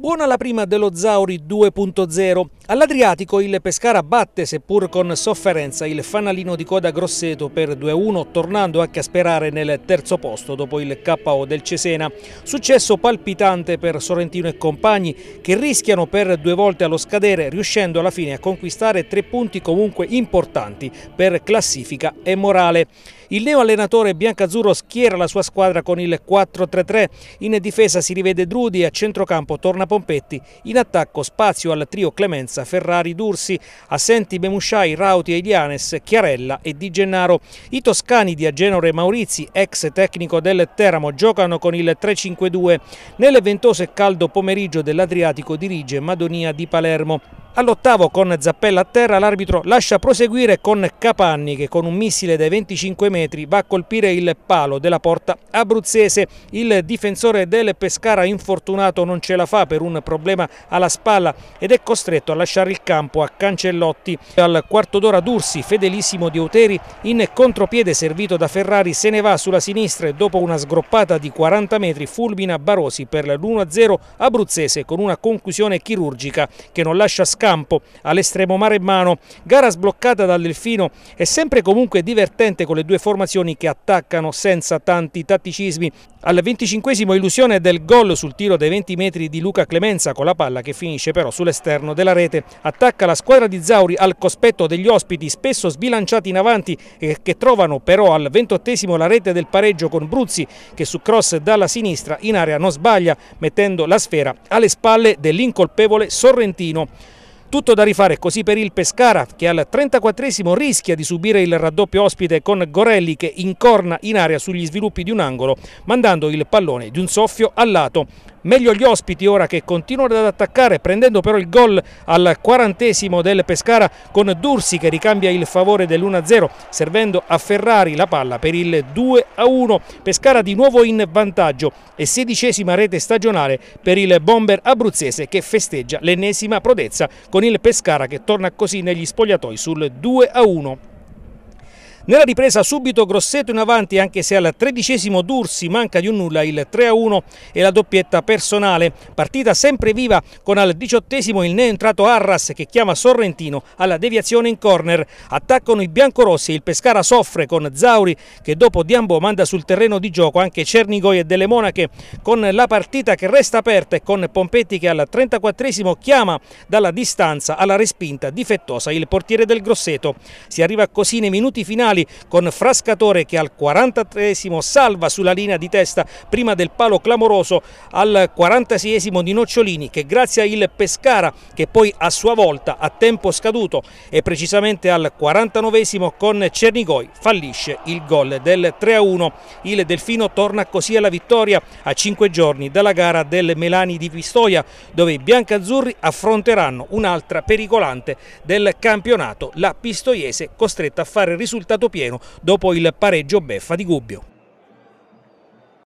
Buona la prima dello Zauri 2.0. All'Adriatico il Pescara batte, seppur con sofferenza, il fanalino di coda Grosseto per 2-1, tornando anche a sperare nel terzo posto dopo il KO del Cesena. Successo palpitante per Sorrentino e compagni, che rischiano per due volte allo scadere, riuscendo alla fine a conquistare tre punti comunque importanti per classifica e morale. Il neo allenatore biancazzurro schiera la sua squadra con il 4-3-3. In difesa si rivede Drudi e a centrocampo torna Pompetti, in attacco spazio al trio Clemenza, Ferrari, Dursi, assenti Bemusciai, Rauti, Eidianes, Chiarella e Di Gennaro. I toscani di Agenore Maurizi, ex tecnico del Teramo, giocano con il 3-5-2. Nel ventoso e caldo pomeriggio dell'Adriatico dirige Madonia di Palermo. All'ottavo con Zappella a terra l'arbitro lascia proseguire con Capanni che con un missile dai 25 metri va a colpire il palo della porta abruzzese. Il difensore del Pescara infortunato non ce la fa per un problema alla spalla ed è costretto a lasciare il campo a Cancellotti. Al quarto d'ora Dursi, fedelissimo di Uteri, in contropiede servito da Ferrari se ne va sulla sinistra e dopo una sgroppata di 40 metri fulmina Barosi per l'1-0 abruzzese con una conclusione chirurgica che non lascia scappare campo all'estremo mano, Gara sbloccata da Delfino e sempre comunque divertente con le due formazioni che attaccano senza tanti tatticismi. Al 25 illusione del gol sul tiro dei 20 metri di Luca Clemenza con la palla che finisce però sull'esterno della rete. Attacca la squadra di Zauri al cospetto degli ospiti spesso sbilanciati in avanti e che trovano però al 28 la rete del pareggio con Bruzzi che su cross dalla sinistra in area non sbaglia mettendo la sfera alle spalle dell'incolpevole Sorrentino. Tutto da rifare così per il Pescara che al 34esimo rischia di subire il raddoppio ospite con Gorelli che incorna in area sugli sviluppi di un angolo mandando il pallone di un soffio al lato meglio gli ospiti ora che continuano ad attaccare prendendo però il gol al quarantesimo del Pescara con Dursi che ricambia il favore dell'1-0 servendo a Ferrari la palla per il 2-1 Pescara di nuovo in vantaggio e sedicesima rete stagionale per il bomber abruzzese che festeggia l'ennesima prodezza con il Pescara che torna così negli spogliatoi sul 2-1 nella ripresa subito Grosseto in avanti anche se al tredicesimo Dursi manca di un nulla il 3-1 e la doppietta personale. Partita sempre viva con al diciottesimo il neoentrato Arras che chiama Sorrentino alla deviazione in corner. Attaccano i biancorossi e il Pescara soffre con Zauri che dopo Diambo manda sul terreno di gioco anche Cernigoi e Delle Monache con la partita che resta aperta e con Pompetti che al 34 chiama dalla distanza alla respinta difettosa il portiere del Grosseto. Si arriva così nei minuti finali laterali con Frascatore che al 43 salva sulla linea di testa prima del palo clamoroso al 46 di Nocciolini che grazie al Pescara che poi a sua volta a tempo scaduto e precisamente al 49 con Cernigoi fallisce il gol del 3-1. Il Delfino torna così alla vittoria a 5 giorni dalla gara del Melani di Pistoia dove i biancazzurri affronteranno un'altra pericolante del campionato, la Pistoiese costretta a fare risultato stato pieno dopo il pareggio beffa di Gubbio.